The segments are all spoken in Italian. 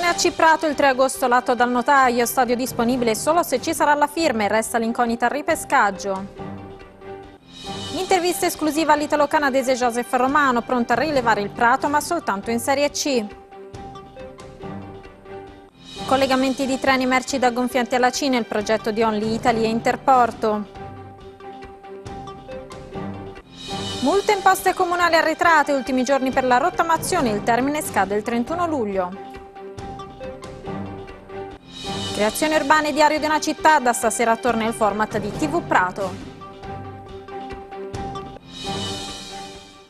Viene Ciprato il 3 agosto l'atto dal notaio, stadio disponibile solo se ci sarà la firma e resta l'incognita al ripescaggio. Intervista esclusiva all'italo canadese Joseph Romano, pronto a rilevare il Prato ma soltanto in Serie C. Collegamenti di treni merci da gonfianti alla Cina, il progetto di Only Italy e Interporto. Multe imposte comunali arretrate, ultimi giorni per la rottamazione, il termine scade il 31 luglio. Le azioni urbane diario di una città da stasera torna il format di TV Prato.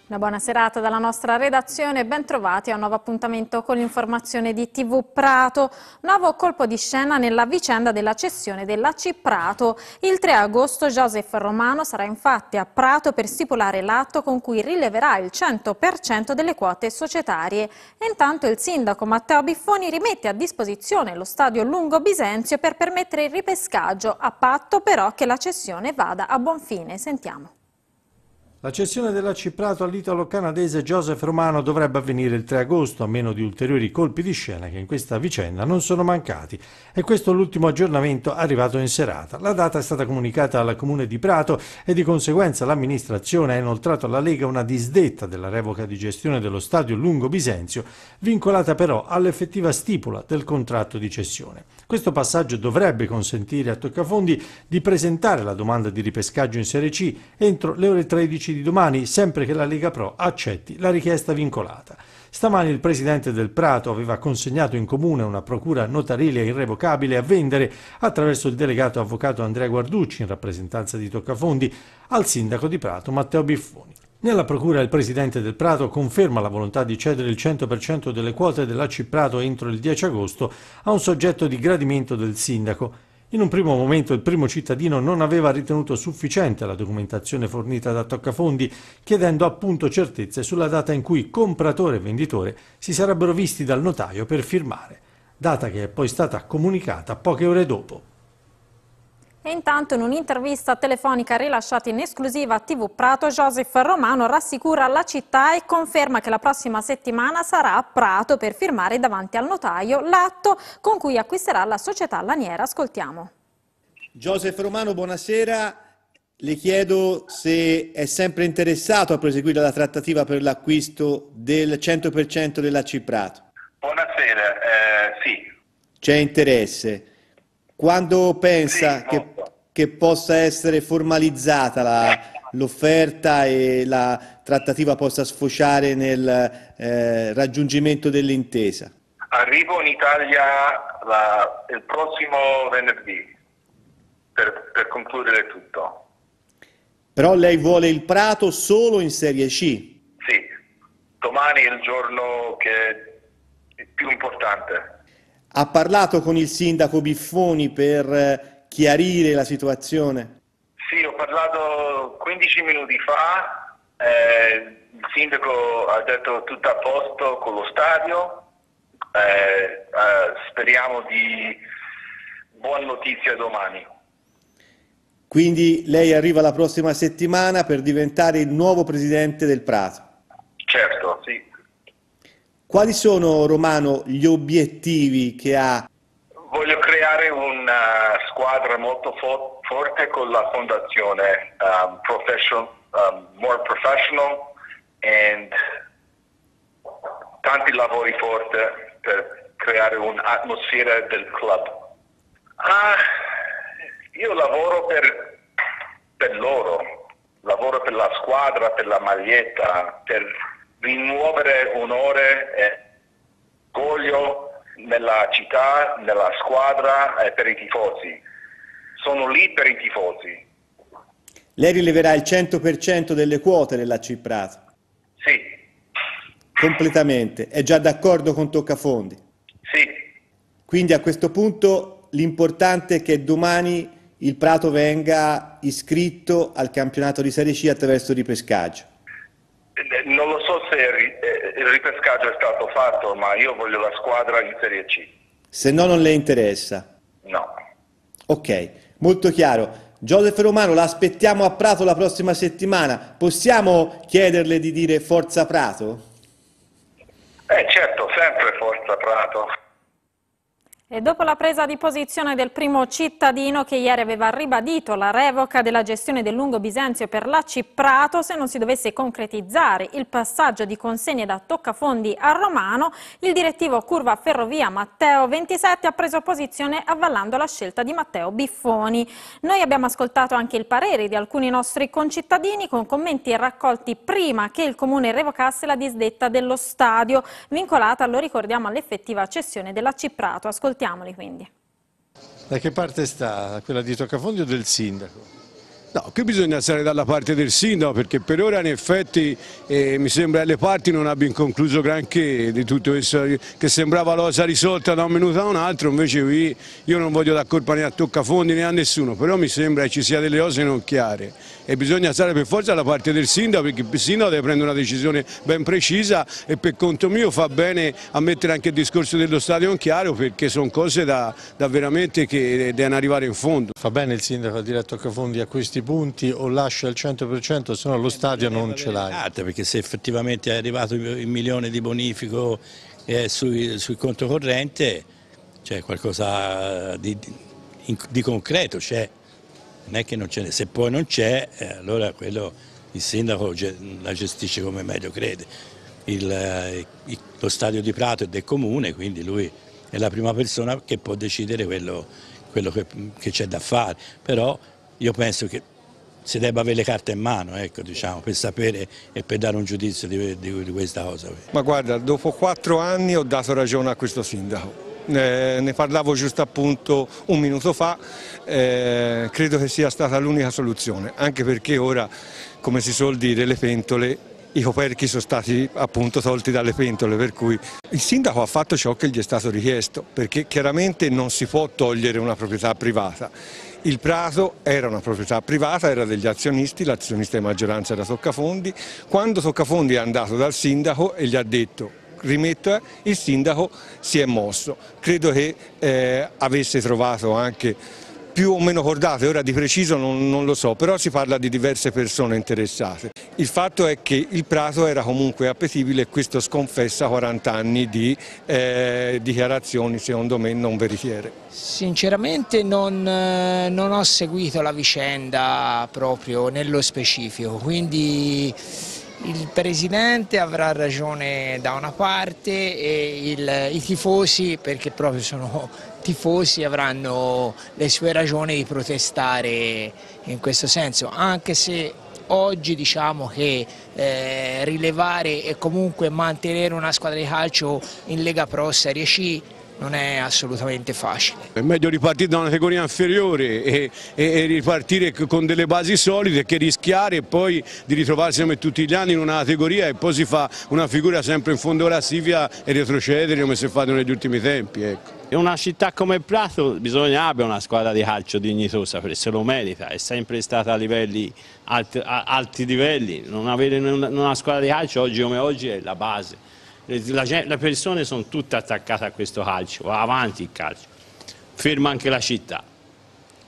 Una buona serata dalla nostra redazione, ben trovati a un nuovo appuntamento con l'informazione di TV Prato. Nuovo colpo di scena nella vicenda della cessione della Ciprato. Il 3 agosto Joseph Romano sarà infatti a Prato per stipulare l'atto con cui rileverà il 100% delle quote societarie. Intanto il sindaco Matteo Biffoni rimette a disposizione lo stadio Lungo Bisenzio per permettere il ripescaggio, a patto però che la cessione vada a buon fine. Sentiamo. La cessione della Ciprato all'italo canadese Joseph Romano dovrebbe avvenire il 3 agosto, a meno di ulteriori colpi di scena che in questa vicenda non sono mancati. E questo è l'ultimo aggiornamento arrivato in serata. La data è stata comunicata al comune di Prato e di conseguenza l'amministrazione ha inoltrato alla Lega una disdetta della revoca di gestione dello stadio Lungo Bisenzio, vincolata però all'effettiva stipula del contratto di cessione. Questo passaggio dovrebbe consentire a Toccafondi di presentare la domanda di ripescaggio in Serie C entro le ore 13 di domani, sempre che la Lega Pro accetti la richiesta vincolata. Stamani il presidente del Prato aveva consegnato in comune una procura notarile irrevocabile a vendere attraverso il delegato avvocato Andrea Guarducci in rappresentanza di Toccafondi al sindaco di Prato Matteo Biffoni. Nella procura il presidente del Prato conferma la volontà di cedere il 100% delle quote dell'AC Prato entro il 10 agosto a un soggetto di gradimento del sindaco. In un primo momento il primo cittadino non aveva ritenuto sufficiente la documentazione fornita da Toccafondi, chiedendo appunto certezze sulla data in cui compratore e venditore si sarebbero visti dal notaio per firmare, data che è poi stata comunicata poche ore dopo. E intanto in un'intervista telefonica rilasciata in esclusiva a TV Prato, Joseph Romano rassicura la città e conferma che la prossima settimana sarà a Prato per firmare davanti al notaio l'atto con cui acquisterà la società laniera. Ascoltiamo. Joseph Romano, buonasera. Le chiedo se è sempre interessato a proseguire la trattativa per l'acquisto del 100% della Ciprato. Buonasera, eh, sì. C'è interesse. Quando pensa sì, che che possa essere formalizzata l'offerta e la trattativa possa sfociare nel eh, raggiungimento dell'intesa? Arrivo in Italia la, il prossimo venerdì per, per concludere tutto. Però lei vuole il Prato solo in Serie C? Sì, domani è il giorno che è più importante. Ha parlato con il sindaco Biffoni per eh, chiarire la situazione? Sì, ho parlato 15 minuti fa, eh, il sindaco ha detto tutto a posto con lo stadio, eh, eh, speriamo di buona notizia domani. Quindi lei arriva la prossima settimana per diventare il nuovo presidente del Prato. Certo, sì. Quali sono, Romano, gli obiettivi che ha? Voglio squadra molto fo- forte con la fondazione um, profession- um, More Professional e tanti lavori forti per creare un'atmosfera del club. Ah, io lavoro per, per loro, lavoro per la squadra, per la maglietta, per rimuovere onore e orgoglio nella città, nella squadra e per i tifosi sono lì per i tifosi. Lei rileverà il 100% delle quote della Ciprato? Sì. Completamente. È già d'accordo con Toccafondi? Sì. Quindi a questo punto l'importante è che domani il Prato venga iscritto al campionato di Serie C attraverso il ripescaggio. Eh, non lo so se eh, il ripescaggio è stato fatto, ma io voglio la squadra in Serie C. Se no non le interessa? No. Ok. Molto chiaro. Giuseppe Romano, la aspettiamo a Prato la prossima settimana. Possiamo chiederle di dire Forza Prato? Eh certo, sempre Forza Prato. E dopo la presa di posizione del primo cittadino che ieri aveva ribadito la revoca della gestione del lungo Bisenzio per la Ciprato, se non si dovesse concretizzare il passaggio di consegne da Toccafondi a Romano, il direttivo Curva Ferrovia Matteo 27 ha preso posizione avvallando la scelta di Matteo Biffoni. Noi abbiamo ascoltato anche il parere di alcuni nostri concittadini con commenti raccolti prima che il Comune revocasse la disdetta dello stadio, vincolata, lo ricordiamo, all'effettiva cessione della Ciprato. Ascoltiamo Ascoltiamoli quindi. Da che parte sta? Quella di Toccafondi o del sindaco? No, qui bisogna stare dalla parte del sindaco perché per ora in effetti eh, mi sembra che le parti non abbiano concluso granché di tutto questo che sembrava l'osa risolta da un minuto a un altro, invece qui io non voglio dar colpa né a Toccafondi né a nessuno, però mi sembra che ci sia delle cose non chiare e bisogna stare per forza dalla parte del sindaco perché il sindaco deve prendere una decisione ben precisa e per conto mio fa bene a mettere anche il discorso dello stadio in chiaro perché sono cose da, da veramente che devono arrivare in fondo. Fa bene il sindaco a dire a Toccafondi a questi punti o lascia il 100% se no lo stadio non ce l'ha. Ah, perché se effettivamente è arrivato il milione di bonifico eh, sul sui conto corrente c'è qualcosa di, di concreto, c'è non è che non ce n'è, se poi non c'è eh, allora quello il sindaco la gestisce come meglio crede. Il, eh, lo stadio di Prato è del comune, quindi lui è la prima persona che può decidere quello, quello che, c'è da fare, però io penso che si debba avere le carte in mano ecco, diciamo, per sapere e per dare un giudizio di, di, di questa cosa. Ma guarda, dopo quattro anni ho dato ragione a questo sindaco. Eh, ne parlavo giusto appunto un minuto fa, eh, credo che sia stata l'unica soluzione, anche perché ora, come si suol dire, le pentole i coperchi sono stati appunto tolti dalle pentole, per cui il sindaco ha fatto ciò che gli è stato richiesto, perché chiaramente non si può togliere una proprietà privata. Il Prato era una proprietà privata, era degli azionisti, l'azionista di maggioranza era Toccafondi. Quando Toccafondi è andato dal sindaco e gli ha detto rimetterla, il sindaco si è mosso. Credo che eh, avesse trovato anche più o meno cordate, ora di preciso non, non, lo so, però si parla di diverse persone interessate. Il fatto è che il prato era comunque appetibile e questo sconfessa 40 anni di eh, dichiarazioni secondo me non veritiere. Sinceramente non, eh, non ho seguito la vicenda proprio nello specifico, quindi il Presidente avrà ragione da una parte e il, i tifosi, perché proprio sono tifosi, avranno le sue ragioni di protestare in questo senso, anche se oggi diciamo che eh, rilevare e comunque mantenere una squadra di calcio in Lega Pro Serie C non è assolutamente facile. È meglio ripartire da una categoria inferiore e, e, e ripartire con delle basi solide che rischiare e poi di ritrovarsi come tutti gli anni in una categoria e poi si fa una figura sempre in fondo classifica e retrocedere come si è fatto negli ultimi tempi. Ecco. In una città come Prato bisogna avere una squadra di calcio dignitosa perché se lo merita, è sempre stata a livelli alti, a, alti livelli, non avere una, una squadra di calcio oggi come oggi è la base le, le persone sono tutte attaccate a questo calcio, va avanti il calcio, ferma anche la città.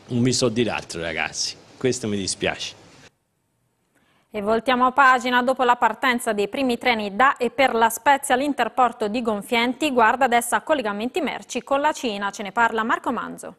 Non mi so dire altro ragazzi, questo mi dispiace. E voltiamo pagina, dopo la partenza dei primi treni da e per la Spezia all'interporto di Gonfienti, guarda adesso a collegamenti merci con la Cina, ce ne parla Marco Manzo.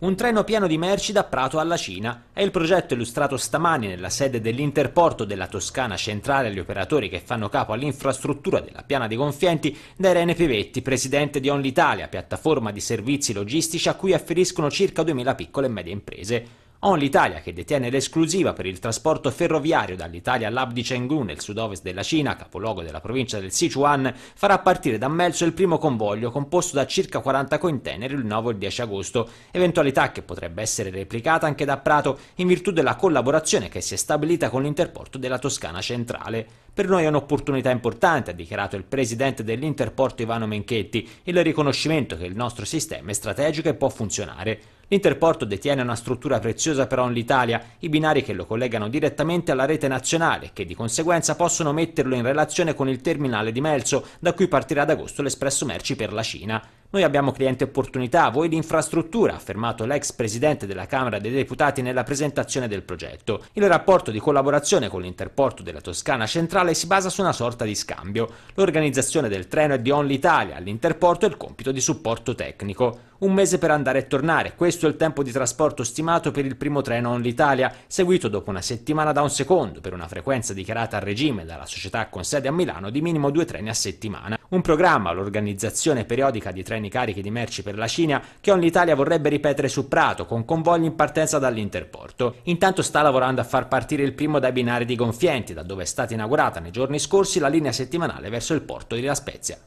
Un treno pieno di merci da Prato alla Cina è il progetto illustrato stamani nella sede dell'Interporto della Toscana Centrale agli operatori che fanno capo all'infrastruttura della piana dei Gonfienti da Irene Pivetti, presidente di OnLitalia, piattaforma di servizi logistici a cui afferiscono circa 2.000 piccole e medie imprese. OnLitalia, che detiene l'esclusiva per il trasporto ferroviario dall'Italia all'hub di Chengdu nel sud-ovest della Cina, capoluogo della provincia del Sichuan, farà partire da Melzo il primo convoglio composto da circa 40 container il 9 e il 10 agosto, eventualità che potrebbe essere replicata anche da Prato in virtù della collaborazione che si è stabilita con l'Interporto della Toscana centrale. Per noi è un'opportunità importante, ha dichiarato il presidente dell'Interporto Ivano Menchetti, il riconoscimento che il nostro sistema è strategico e può funzionare. L'interporto detiene una struttura preziosa per Italia, i binari che lo collegano direttamente alla rete nazionale, che di conseguenza possono metterlo in relazione con il terminale di Melzo, da cui partirà ad agosto l'espresso merci per la Cina. Noi abbiamo clienti opportunità, voi di infrastruttura, ha affermato l'ex presidente della Camera dei Deputati nella presentazione del progetto. Il rapporto di collaborazione con l'interporto della Toscana centrale si basa su una sorta di scambio. L'organizzazione del treno è di Only Italia, all'interporto è il compito di supporto tecnico. Un mese per andare e tornare, questo è il tempo di trasporto stimato per il primo treno Only Italia, seguito dopo una settimana da un secondo per una frequenza dichiarata a regime dalla società con sede a Milano di minimo due treni a settimana. Un programma, l'organizzazione periodica di treni carichi di merci per la Cina, che OnlyItalia vorrebbe ripetere su Prato, con convogli in partenza dall'interporto. Intanto sta lavorando a far partire il primo dai binari di Gonfienti, da dove è stata inaugurata nei giorni scorsi la linea settimanale verso il porto di La Spezia.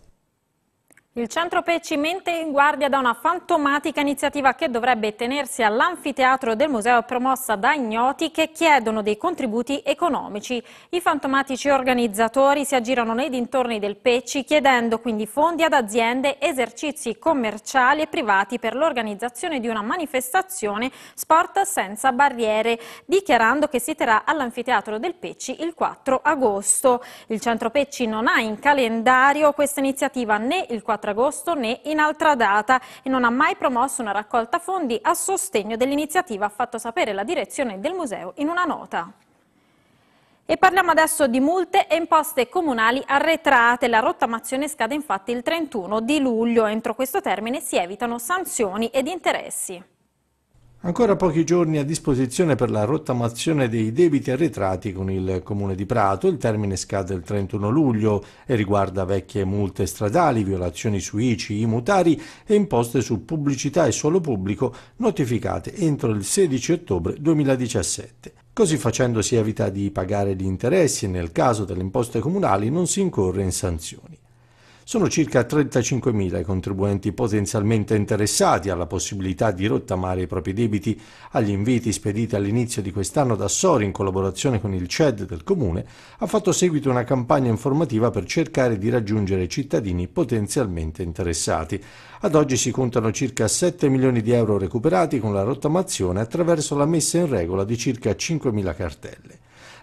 Il centro Pecci mente in guardia da una fantomatica iniziativa che dovrebbe tenersi all'anfiteatro del museo promossa da ignoti che chiedono dei contributi economici. I fantomatici organizzatori si aggirano nei dintorni del Pecci chiedendo quindi fondi ad aziende, esercizi commerciali e privati per l'organizzazione di una manifestazione Sport senza barriere, dichiarando che si terrà all'anfiteatro del Pecci il 4 agosto. Il centro Pecci non ha in calendario questa iniziativa né il 4 4 agosto né in altra data e non ha mai promosso una raccolta fondi a sostegno dell'iniziativa, ha fatto sapere la direzione del museo in una nota. E parliamo adesso di multe e imposte comunali arretrate. La rottamazione scade infatti il 31 di luglio. Entro questo termine si evitano sanzioni ed interessi. Ancora pochi giorni a disposizione per la rottamazione dei debiti arretrati con il Comune di Prato. Il termine scade il 31 luglio e riguarda vecchie multe stradali, violazioni su ICI, mutari e imposte su pubblicità e suolo pubblico notificate entro il 16 ottobre 2017. Così facendo si evita di pagare gli interessi e nel caso delle imposte comunali non si incorre in sanzioni. Sono circa 35.000 i contribuenti potenzialmente interessati alla possibilità di rottamare i propri debiti agli inviti spediti all'inizio di quest'anno da Sori in collaborazione con il CED del Comune, ha fatto seguito una campagna informativa per cercare di raggiungere cittadini potenzialmente interessati. Ad oggi si contano circa 7 milioni di euro recuperati con la rottamazione attraverso la messa in regola di circa 5.000 cartelle.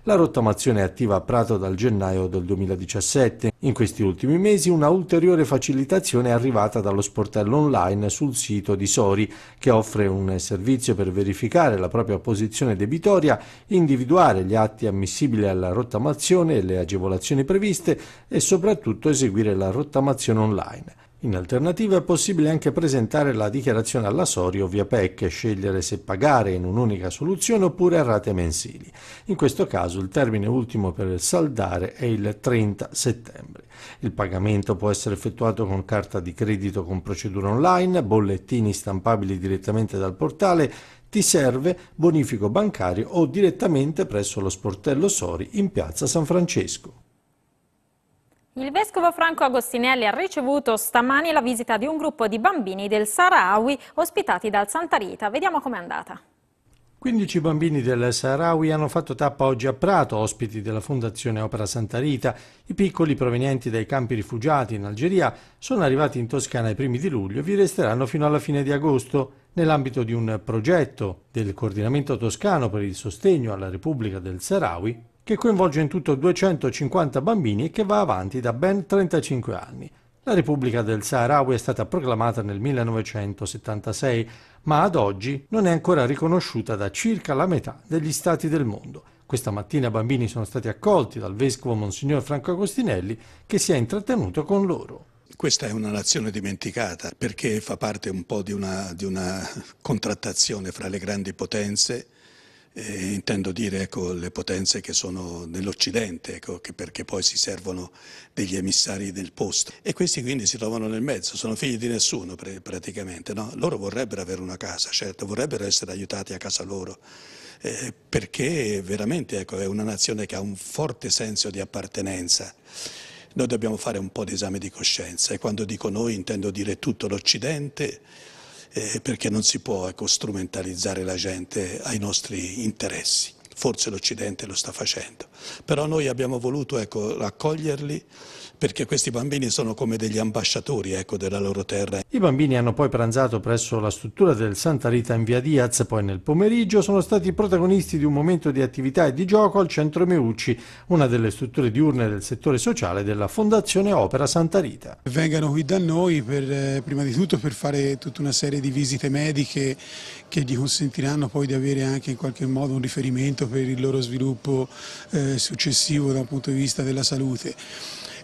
La rottamazione è attiva a Prato dal gennaio del 2017. In questi ultimi mesi una ulteriore facilitazione è arrivata dallo sportello online sul sito di Sori, che offre un servizio per verificare la propria posizione debitoria, individuare gli atti ammissibili alla rottamazione e le agevolazioni previste e soprattutto eseguire la rottamazione online. In alternativa è possibile anche presentare la dichiarazione alla Sori o via PEC e scegliere se pagare in un'unica soluzione oppure a rate mensili. In questo caso il termine ultimo per saldare è il 30 settembre. Il pagamento può essere effettuato con carta di credito con procedura online, bollettini stampabili direttamente dal portale, ti serve bonifico bancario o direttamente presso lo sportello Sori in piazza San Francesco. Il vescovo Franco Agostinelli ha ricevuto stamani la visita di un gruppo di bambini del Sahrawi ospitati dal Santa Rita. Vediamo com'è andata. 15 bambini del Sahrawi hanno fatto tappa oggi a Prato, ospiti della Fondazione Opera Santa Rita. I piccoli provenienti dai campi rifugiati in Algeria sono arrivati in Toscana ai primi di luglio e vi resteranno fino alla fine di agosto nell'ambito di un progetto del coordinamento toscano per il sostegno alla Repubblica del Sahrawi che coinvolge in tutto 250 bambini e che va avanti da ben 35 anni. La Repubblica del Saharawi è stata proclamata nel 1976, ma ad oggi non è ancora riconosciuta da circa la metà degli stati del mondo. Questa mattina bambini sono stati accolti dal vescovo Monsignor Franco Agostinelli che si è intrattenuto con loro. Questa è una nazione dimenticata perché fa parte un po' di una, di una contrattazione fra le grandi potenze eh, intendo dire ecco, le potenze che sono nell'Occidente, ecco, perché poi si servono degli emissari del posto. E questi quindi si trovano nel mezzo, sono figli di nessuno praticamente. No? Loro vorrebbero avere una casa, certo, vorrebbero essere aiutati a casa loro. Eh, perché veramente ecco, è una nazione che ha un forte senso di appartenenza. Noi dobbiamo fare un po' di esame di coscienza e quando dico noi intendo dire tutto l'Occidente, eh, perché non si può ecco, strumentalizzare la gente ai nostri interessi. Forse l'Occidente lo sta facendo, però noi abbiamo voluto ecco, raccoglierli perché questi bambini sono come degli ambasciatori ecco, della loro terra. I bambini hanno poi pranzato presso la struttura del Santa Rita in via Diaz, poi nel pomeriggio sono stati protagonisti di un momento di attività e di gioco al centro Meucci, una delle strutture diurne del settore sociale della Fondazione Opera Santa Rita. Vengano qui da noi per, eh, prima di tutto per fare tutta una serie di visite mediche che gli consentiranno poi di avere anche in qualche modo un riferimento per il loro sviluppo eh, successivo dal punto di vista della salute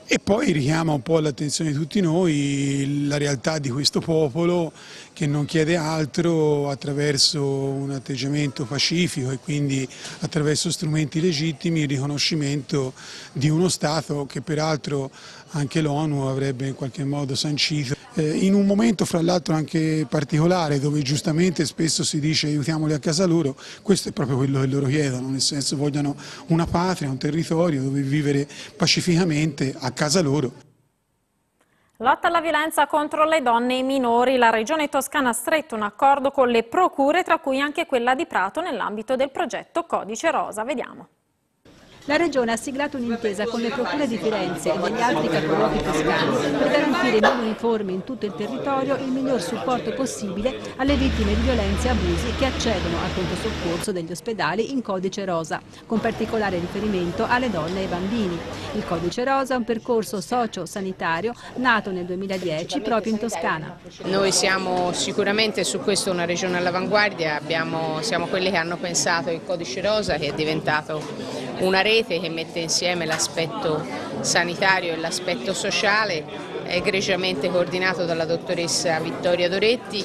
e poi richiama un po' l'attenzione di tutti noi la realtà di questo popolo che non chiede altro attraverso un atteggiamento pacifico e quindi attraverso strumenti legittimi il riconoscimento di uno Stato che peraltro anche l'ONU avrebbe in qualche modo sancito. Eh, in un momento fra l'altro anche particolare dove giustamente spesso si dice aiutiamoli a casa loro, questo è proprio quello che loro chiedono, nel senso vogliono una patria, un territorio dove vivere pacificamente a casa loro. Lotta alla violenza contro le donne e i minori. La Regione Toscana ha stretto un accordo con le procure, tra cui anche quella di Prato, nell'ambito del progetto Codice Rosa. Vediamo. La Regione ha siglato un'intesa con le procure di Firenze e degli altri capoluoghi toscani per garantire in uniforme in tutto il territorio il miglior supporto possibile alle vittime di violenze e abusi che accedono al pronto soccorso degli ospedali in codice rosa, con particolare riferimento alle donne e ai bambini. Il codice rosa è un percorso socio-sanitario nato nel 2010 proprio in Toscana. Noi siamo sicuramente su questo una regione all'avanguardia, siamo quelli che hanno pensato il codice rosa che è diventato una rete rete che mette insieme l'aspetto sanitario e l'aspetto sociale, egregiamente coordinato dalla dottoressa Vittoria Doretti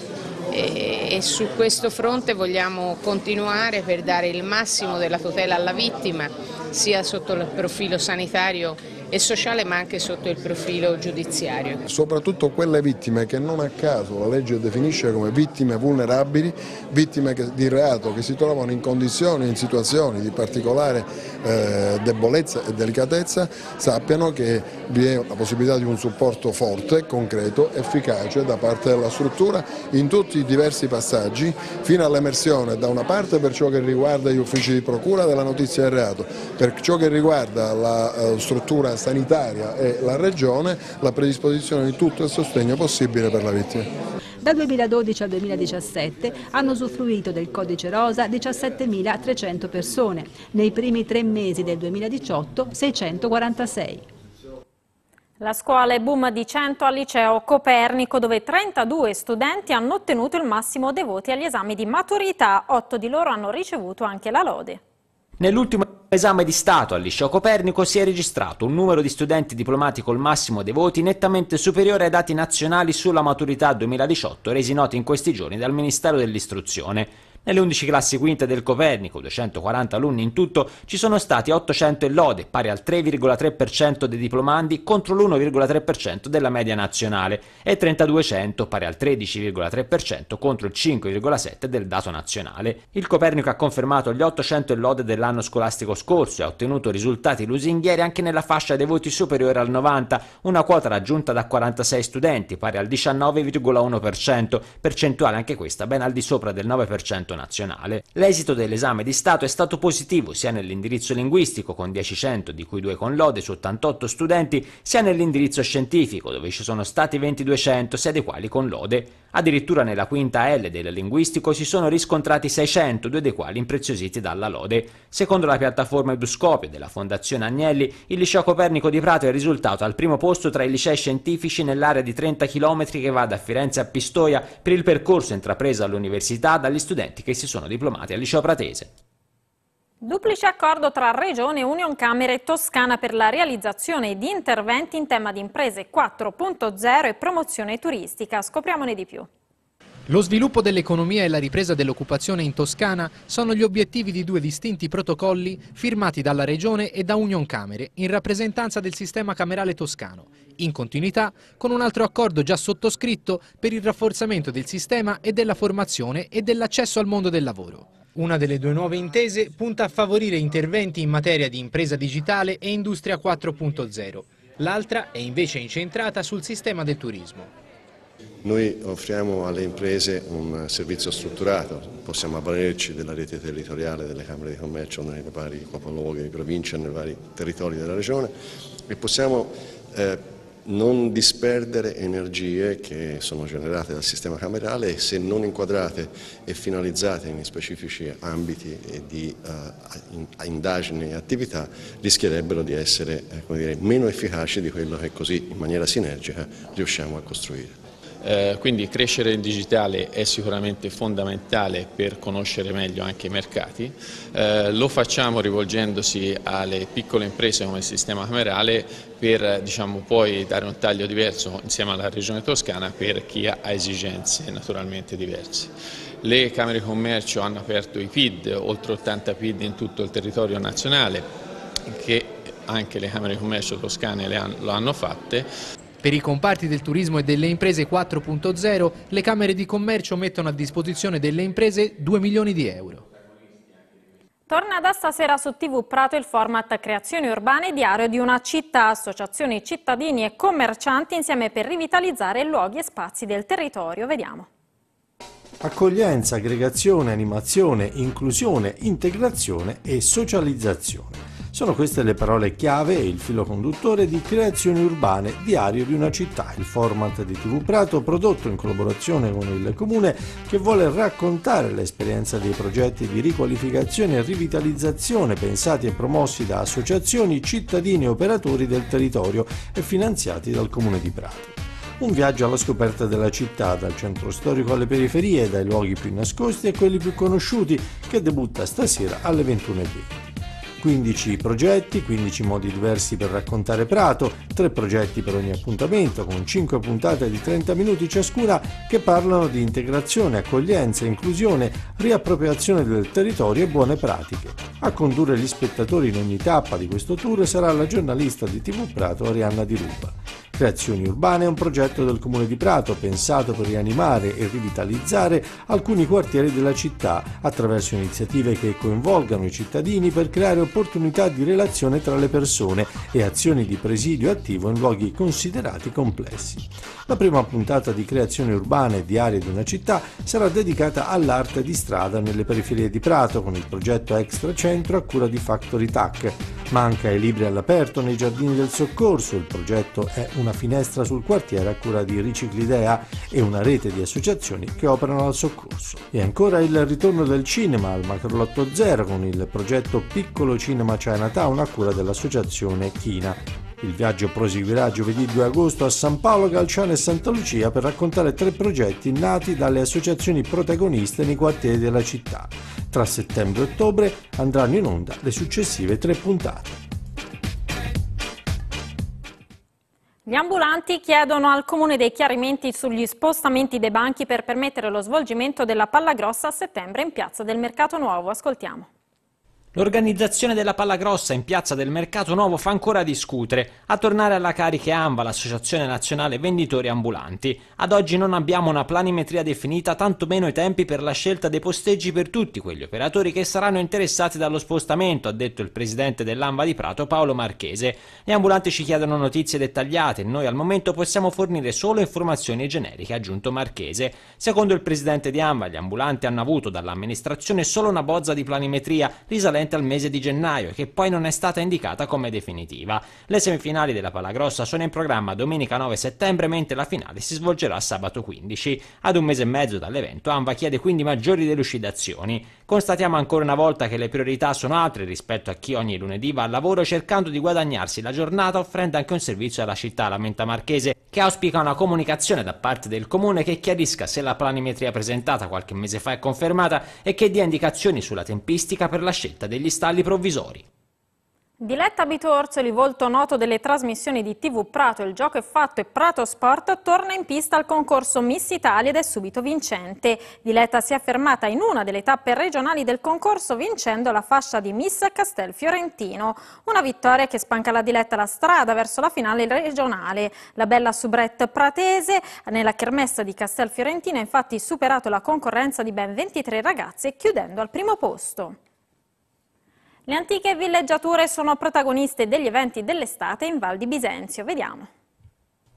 e, e su questo fronte vogliamo continuare per dare il massimo della tutela alla vittima sia sotto il profilo sanitario e sociale ma anche sotto il profilo giudiziario. Soprattutto quelle vittime che non a caso la legge definisce come vittime vulnerabili, vittime di reato che si trovano in condizioni, in situazioni di particolare eh, debolezza e delicatezza, sappiano che vi è la possibilità di un supporto forte, concreto, efficace da parte della struttura in tutti i diversi passaggi fino all'emersione da una parte per ciò che riguarda gli uffici di procura della notizia del reato, per ciò che riguarda la eh, struttura sanitaria e la Regione la predisposizione di tutto il sostegno possibile per la vittima. Dal 2012 al 2017 hanno usufruito del codice rosa 17.300 persone, nei primi tre mesi del 2018 646. La scuola è boom di 100 al liceo Copernico dove 32 studenti hanno ottenuto il massimo dei voti agli esami di maturità, 8 di loro hanno ricevuto anche la lode. Nell'ultimo esame di Stato al Liceo Copernico si è registrato un numero di studenti diplomati col massimo dei voti nettamente superiore ai dati nazionali sulla maturità 2018 resi noti in questi giorni dal Ministero dell'Istruzione. Nelle 11 classi quinte del Copernico, 240 alunni in tutto, ci sono stati 800 e lode, pari al 3,3% dei diplomandi contro l'1,3% della media nazionale e 3200, pari al 13,3% contro il 5,7% del dato nazionale. Il Copernico ha confermato gli 800 e lode dell'anno scolastico scorso e ha ottenuto risultati lusinghieri anche nella fascia dei voti superiore al 90, una quota raggiunta da 46 studenti, pari al 19,1%, percentuale anche questa ben al di sopra del 9% Parlamento nazionale, l'esito dell'esame di Stato è stato positivo sia nell'indirizzo linguistico con 10 100, di cui due con lode su 88 studenti, sia nell'indirizzo scientifico dove ci sono stati 2200, sia dei quali con lode. Addirittura nella quinta L del linguistico si sono riscontrati 600, due dei quali impreziositi dalla lode. Secondo la piattaforma Eduscopio della Fondazione Agnelli, il liceo Copernico di Prato è risultato al primo posto tra i licei scientifici nell'area di 30 km che va da Firenze a Pistoia per il percorso intrapreso all'università dagli studenti studenti che si sono diplomati al liceo pratese. Duplice accordo tra Regione, Union Camere e Toscana per la realizzazione di interventi in tema di imprese 4.0 e promozione turistica. Scopriamone di più. Lo sviluppo dell'economia e la ripresa dell'occupazione in Toscana sono gli obiettivi di due distinti protocolli firmati dalla Regione e da Union Camere in rappresentanza del sistema camerale toscano, in continuità con un altro accordo già sottoscritto per il rafforzamento del sistema e della formazione e dell'accesso al mondo del lavoro. Una delle due nuove intese punta a favorire interventi in materia di impresa digitale e industria 4.0. L'altra è invece incentrata sul sistema del turismo. Noi offriamo alle imprese un servizio strutturato, possiamo avvalerci della rete territoriale delle Camere di Commercio nei vari capoluoghi di provincia, nei vari territori della Regione e possiamo eh, non disperdere energie che sono generate dal sistema camerale e se non inquadrate e finalizzate in specifici ambiti di eh, indagini e attività rischierebbero di essere eh, dire, meno efficaci di quello che così in maniera sinergica riusciamo a costruire. Eh, quindi crescere in digitale è sicuramente fondamentale per conoscere meglio anche i mercati. Eh, lo facciamo rivolgendosi alle piccole imprese come il sistema camerale per diciamo, poi dare un taglio diverso insieme alla regione toscana per chi ha esigenze naturalmente diverse. Le Camere di Commercio hanno aperto i PID, oltre 80 PID in tutto il territorio nazionale che anche le Camere di Commercio toscane lo hanno fatte. Per i comparti del turismo e delle imprese 4.0 le Camere di Commercio mettono a disposizione delle imprese 2 milioni di euro. Torna da stasera su TV Prato il format Creazioni Urbane, diario di una città, associazioni, cittadini e commercianti insieme per rivitalizzare luoghi e spazi del territorio. Vediamo. Accoglienza, aggregazione, animazione, inclusione, integrazione e socializzazione. Sono queste le parole chiave e il filo conduttore di Creazioni Urbane, Diario di una città, il format di TV Prato prodotto in collaborazione con il Comune che vuole raccontare l'esperienza dei progetti di riqualificazione e rivitalizzazione pensati e promossi da associazioni, cittadini e operatori del territorio e finanziati dal Comune di Prato. Un viaggio alla scoperta della città, dal centro storico alle periferie, dai luoghi più nascosti a quelli più conosciuti, che debutta stasera alle 21.20. 15 progetti, 15 modi diversi per raccontare Prato, 3 progetti per ogni appuntamento, con 5 puntate di 30 minuti ciascuna che parlano di integrazione, accoglienza, inclusione, riappropriazione del territorio e buone pratiche. A condurre gli spettatori in ogni tappa di questo tour sarà la giornalista di TV Prato Arianna Di Ruba. Creazioni Urbane è un progetto del Comune di Prato pensato per rianimare e rivitalizzare alcuni quartieri della città attraverso iniziative che coinvolgano i cittadini per creare opportunità di relazione tra le persone e azioni di presidio attivo in luoghi considerati complessi. La prima puntata di Creazioni Urbane di aree di una città sarà dedicata all'arte di strada nelle periferie di Prato con il progetto Extra Centro a cura di Factory TAC. Manca ai libri all'aperto nei giardini del soccorso, il progetto è una una finestra sul quartiere a cura di Riciclidea e una rete di associazioni che operano al soccorso. E ancora il ritorno del cinema al Macrolotto Zero con il progetto Piccolo Cinema Chinatown a cura dell'associazione China. Il viaggio proseguirà giovedì 2 agosto a San Paolo, Calciano e Santa Lucia per raccontare tre progetti nati dalle associazioni protagoniste nei quartieri della città. Tra settembre e ottobre andranno in onda le successive tre puntate. Gli ambulanti chiedono al Comune dei chiarimenti sugli spostamenti dei banchi per permettere lo svolgimento della Pallagrossa a settembre in piazza del Mercato Nuovo. Ascoltiamo. L'organizzazione della Pallagrossa in piazza del Mercato Nuovo fa ancora discutere. A tornare alla carica AMVA, l'Associazione Nazionale Venditori Ambulanti. Ad oggi non abbiamo una planimetria definita, tantomeno i tempi per la scelta dei posteggi per tutti quegli operatori che saranno interessati dallo spostamento, ha detto il presidente dell'AMVA di Prato Paolo Marchese. Gli ambulanti ci chiedono notizie dettagliate, noi al momento possiamo fornire solo informazioni generiche, ha aggiunto Marchese. Secondo il presidente di AMVA, gli ambulanti hanno avuto dall'amministrazione solo una bozza di planimetria risalente equivalente al mese di gennaio, che poi non è stata indicata come definitiva. Le semifinali della Palagrossa sono in programma domenica 9 settembre, mentre la finale si svolgerà sabato 15. Ad un mese e mezzo dall'evento, Anva chiede quindi maggiori delucidazioni. Constatiamo ancora una volta che le priorità sono altre rispetto a chi ogni lunedì va al lavoro cercando di guadagnarsi la giornata offrendo anche un servizio alla città, lamenta Marchese, che auspica una comunicazione da parte del comune che chiarisca se la planimetria presentata qualche mese fa è confermata e che dia indicazioni sulla tempistica per la scelta degli stalli provvisori. Diletta Bitorzoli, volto noto delle trasmissioni di TV Prato, il gioco è fatto e Prato Sport torna in pista al concorso Miss Italia ed è subito vincente. Diletta si è fermata in una delle tappe regionali del concorso vincendo la fascia di Miss Castel Fiorentino. Una vittoria che spanca la Diletta la strada verso la finale regionale. La bella soubrette pratese nella kermessa di Castel Fiorentino ha infatti superato la concorrenza di ben 23 ragazze chiudendo al primo posto. Le antiche villeggiature sono protagoniste degli eventi dell'estate in Val di Bisenzio. Vediamo.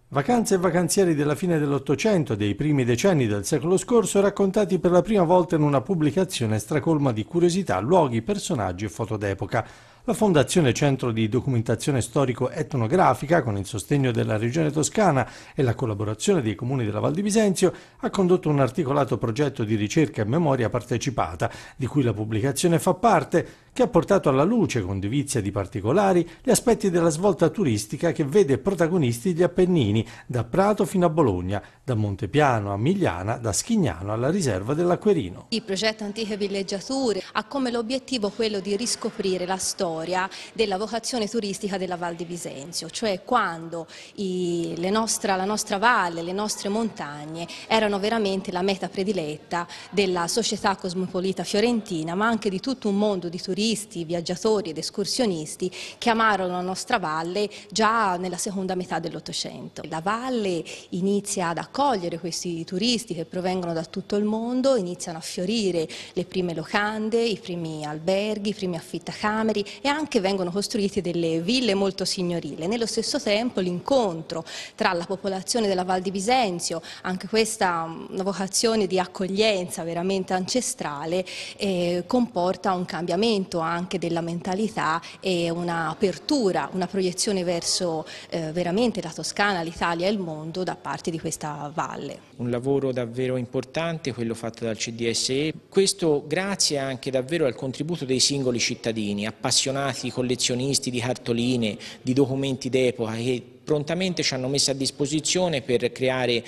Vacanze e vacanzieri della fine dell'Ottocento dei primi decenni del secolo scorso raccontati per la prima volta in una pubblicazione stracolma di curiosità, luoghi, personaggi e foto d'epoca. La Fondazione Centro di Documentazione Storico-Etnografica, con il sostegno della Regione Toscana e la collaborazione dei comuni della Val di Bisenzio, ha condotto un articolato progetto di ricerca e memoria partecipata, di cui la pubblicazione fa parte, che ha portato alla luce, con divizia di particolari, gli aspetti della svolta turistica che vede protagonisti gli Appennini, da Prato fino a Bologna, da Montepiano a Migliana, da Schignano alla riserva dell'Acquerino. Il progetto Antiche Villeggiature ha come l'obiettivo quello di riscoprire la storia storia della vocazione turistica della Val di Bisenzio, cioè quando i, nostra, la nostra valle, le nostre montagne erano veramente la meta prediletta della società cosmopolita fiorentina, ma anche di tutto un mondo di turisti, viaggiatori ed escursionisti che amarono la nostra valle già nella seconda metà dell'Ottocento. La valle inizia ad accogliere questi turisti che provengono da tutto il mondo, iniziano a fiorire le prime locande, i primi alberghi, i primi affittacameri e anche vengono costruite delle ville molto signorile. Nello stesso tempo l'incontro tra la popolazione della Val di Bisenzio, anche questa una vocazione di accoglienza veramente ancestrale, eh, comporta un cambiamento anche della mentalità e un'apertura, una proiezione verso eh, veramente la Toscana, l'Italia e il mondo da parte di questa valle. Un lavoro davvero importante quello fatto dal CDSE, questo grazie anche davvero al contributo dei singoli cittadini appassionati appassionati collezionisti di cartoline, di documenti d'epoca che prontamente ci hanno messo a disposizione per creare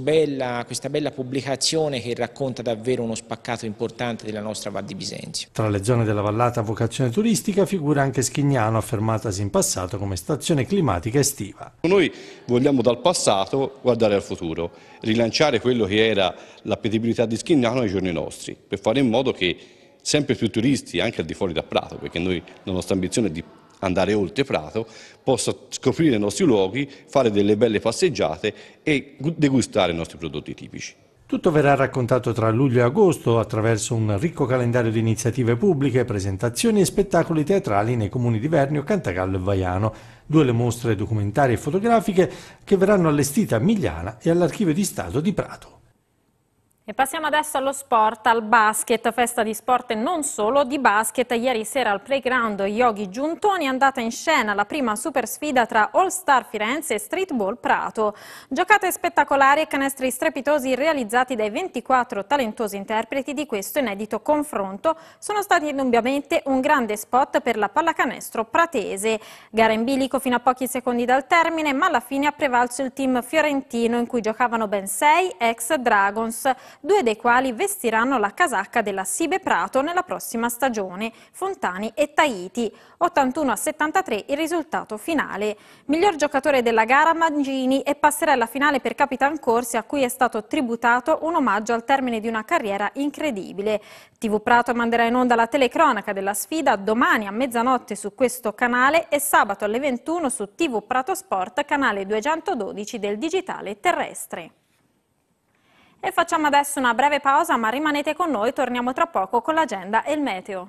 bella, questa bella pubblicazione che racconta davvero uno spaccato importante della nostra Val di Bisenzio. Tra le zone della vallata a vocazione turistica figura anche Schignano, affermatasi in passato come stazione climatica estiva. Noi vogliamo dal passato guardare al futuro, rilanciare quello che era l'appetibilità di Schignano ai giorni nostri, per fare in modo che sempre più turisti anche al di fuori da Prato, perché noi la nostra ambizione è di andare oltre Prato, possa scoprire i nostri luoghi, fare delle belle passeggiate e degustare i nostri prodotti tipici. Tutto verrà raccontato tra luglio e agosto attraverso un ricco calendario di iniziative pubbliche, presentazioni e spettacoli teatrali nei comuni di Vernio, Cantagallo e Vaiano. Due le mostre documentarie e fotografiche che verranno allestite a Migliana e all'Archivio di Stato di Prato. E passiamo adesso allo sport, al basket, festa di sport e non solo di basket. Ieri sera al playground Yogi Giuntoni è andata in scena la prima super sfida tra All Star Firenze e Street Ball Prato. Giocate spettacolari e canestri strepitosi realizzati dai 24 talentosi interpreti di questo inedito confronto sono stati indubbiamente un grande spot per la pallacanestro pratese. Gara in bilico fino a pochi secondi dal termine, ma alla fine ha prevalso il team fiorentino in cui giocavano ben sei ex Dragons due dei quali vestiranno la casacca della Sibe Prato nella prossima stagione, Fontani e Tahiti. 81 a 73 il risultato finale. Miglior giocatore della gara Mangini e passerà alla finale per Capitan Corsi a cui è stato tributato un omaggio al termine di una carriera incredibile. TV Prato manderà in onda la telecronaca della sfida domani a mezzanotte su questo canale e sabato alle 21 su TV Prato Sport, canale 212 del digitale terrestre. E facciamo adesso una breve pausa, ma rimanete con noi, torniamo tra poco con l'agenda e il meteo.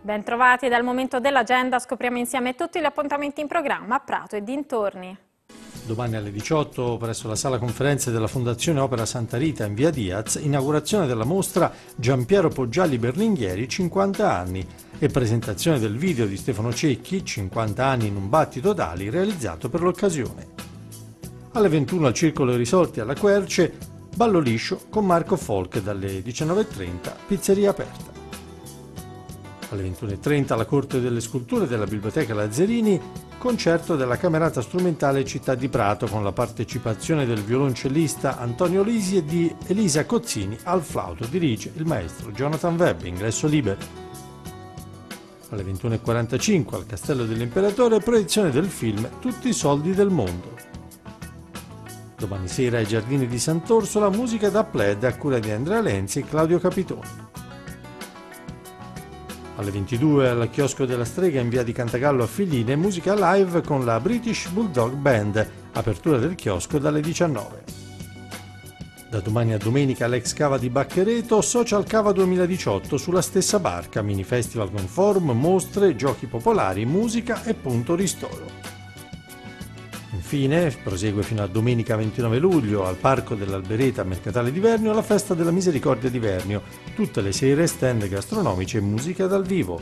Bentrovati dal momento dell'agenda, scopriamo insieme tutti gli appuntamenti in programma a Prato e dintorni. Domani alle 18 presso la sala conferenze della Fondazione Opera Santa Rita in via Diaz, inaugurazione della mostra Giampiero Poggiali Berlinghieri 50 anni, e presentazione del video di Stefano Cecchi, 50 anni in un battito d'ali, realizzato per l'occasione. Alle 21 al Circolo Risorti alla Querce, ballo liscio con Marco Folk dalle 19.30, pizzeria aperta. Alle 21.30 alla Corte delle Sculture della Biblioteca Lazzerini, concerto della Camerata Strumentale Città di Prato con la partecipazione del violoncellista Antonio Lisi e di Elisa Cozzini al flauto dirige il maestro Jonathan Webb, ingresso libero alle 21.45 al Castello dell'Imperatore proiezione del film Tutti i soldi del mondo. Domani sera ai Giardini di Sant'Orsola musica da pled a cura di Andrea Lenzi e Claudio Capitoni. Alle 22 al chiosco della strega in via di Cantagallo a Figline, musica live con la British Bulldog Band, apertura del chiosco dalle 19. Da domani a domenica l'ex cava di Bacchereto, Social Cava 2018 sulla stessa barca, mini festival con forum, mostre, giochi popolari, musica e punto ristoro. Infine, prosegue fino a domenica 29 luglio al Parco dell'Albereta Mercatale di Vernio la Festa della Misericordia di Vernio, tutte le sere stand gastronomici e musica dal vivo.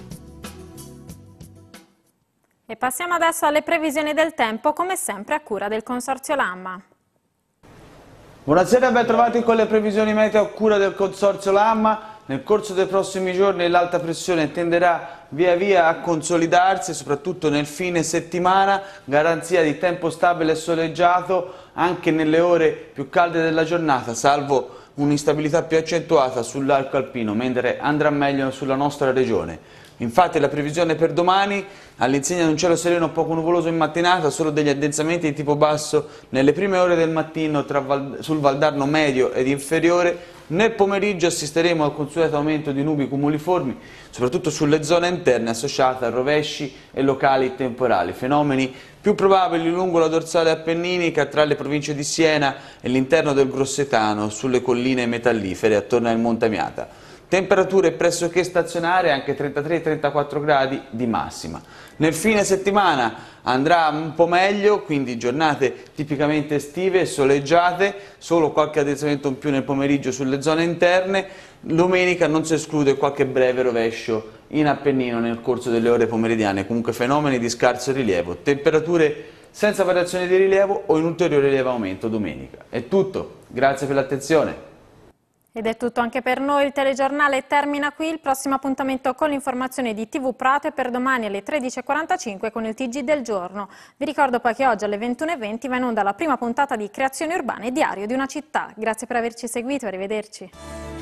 E passiamo adesso alle previsioni del tempo, come sempre a cura del Consorzio Lamma. Buonasera ben trovati con le previsioni meteo a cura del Consorzio Lamma. Nel corso dei prossimi giorni l'alta pressione tenderà via via a consolidarsi, soprattutto nel fine settimana, garanzia di tempo stabile e soleggiato anche nelle ore più calde della giornata, salvo un'instabilità più accentuata sull'arco alpino, mentre andrà meglio sulla nostra regione. Infatti la previsione per domani all'insegna di un cielo sereno poco nuvoloso in mattinata, solo degli addensamenti di tipo basso nelle prime ore del mattino Val sul Valdarno medio ed inferiore. Nel pomeriggio assisteremo al consueto aumento di nubi cumuliformi, soprattutto sulle zone interne associate a rovesci e locali temporali, fenomeni più probabili lungo la dorsale appenninica tra le province di Siena e l'interno del Grossetano sulle colline metallifere attorno al Montamiata temperature pressoché stazionarie anche 33-34 gradi di massima. Nel fine settimana andrà un po' meglio, quindi giornate tipicamente estive, soleggiate, solo qualche addensamento in più nel pomeriggio sulle zone interne, domenica non si esclude qualche breve rovescio in Appennino nel corso delle ore pomeridiane, comunque fenomeni di scarso rilievo, temperature senza variazioni di rilievo o in ulteriore lieve aumento domenica. È tutto, grazie per l'attenzione. Ed è tutto anche per noi, il telegiornale termina qui, il prossimo appuntamento con l'informazione di TV Prato è per domani alle 13.45 con il TG del giorno. Vi ricordo poi che oggi alle 21.20 va in onda la prima puntata di Creazioni Urbane, diario di una città. Grazie per averci seguito, arrivederci.